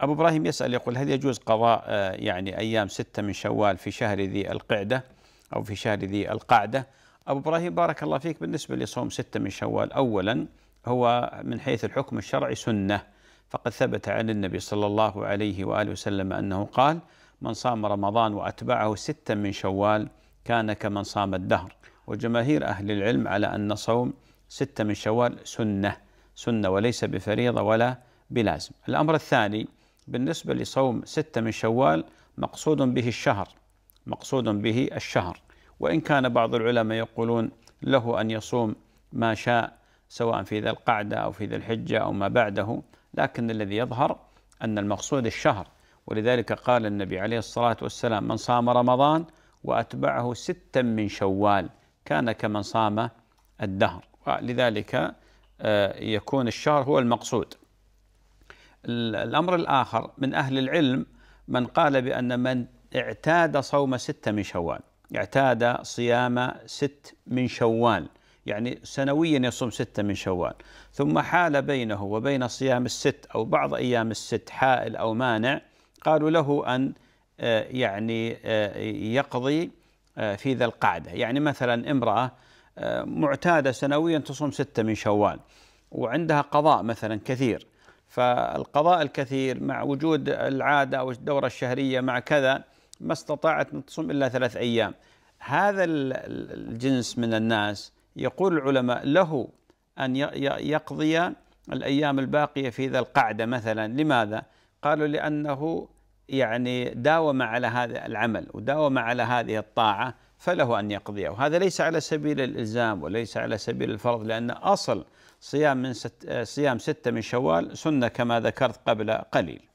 أبو إبراهيم يسأل يقول هل يجوز قضاء آه، يعني أيام ستة من شوال في شهر ذي القعدة أو في شهر ذي القعدة أبو إبراهيم بارك الله فيك بالنسبة لصوم ستة من شوال أولا هو من حيث الحكم الشرعي سنة فقد ثبت عن النبي صلى الله عليه وآله وسلم أنه قال من صام رمضان وأتبعه ستة من شوال كان كمن صام الدهر وجماهير أهل العلم على أن صوم ستة من شوال سنة سنة وليس بفريضة ولا بلازم الأمر الثاني بالنسبة لصوم ستة من شوال مقصود به الشهر مقصود به الشهر وإن كان بعض العلماء يقولون له أن يصوم ما شاء سواء في ذا القعدة أو في ذا الحجة أو ما بعده لكن الذي يظهر أن المقصود الشهر ولذلك قال النبي عليه الصلاة والسلام من صام رمضان وأتبعه ستا من شوال كان كمن صام الدهر ولذلك آه، يكون الشهر هو المقصود الأمر الآخر من أهل العلم من قال بأن من اعتاد صوم ستة من شوال اعتاد صيام ست من شوال يعني سنويا يصوم ستة من شوال ثم حال بينه وبين صيام الست أو بعض أيام الست حائل أو مانع قالوا له أن آه، يعني آه، يقضي آه، في ذا القعدة يعني مثلا امرأة معتادة سنويا تصوم ستة من شوال وعندها قضاء مثلا كثير فالقضاء الكثير مع وجود العادة أو الدورة الشهرية مع كذا ما استطاعت أن تصوم إلا ثلاث أيام هذا الجنس من الناس يقول العلماء له أن يقضي الأيام الباقية في ذا القعدة مثلا لماذا؟ قالوا لأنه يعني داوم على هذا العمل وداوم على هذه الطاعة فله أن يقضيه وهذا ليس على سبيل الإلزام وليس على سبيل الفرض لأن أصل صيام من ست صيام ستة من شوال سنة كما ذكرت قبل قليل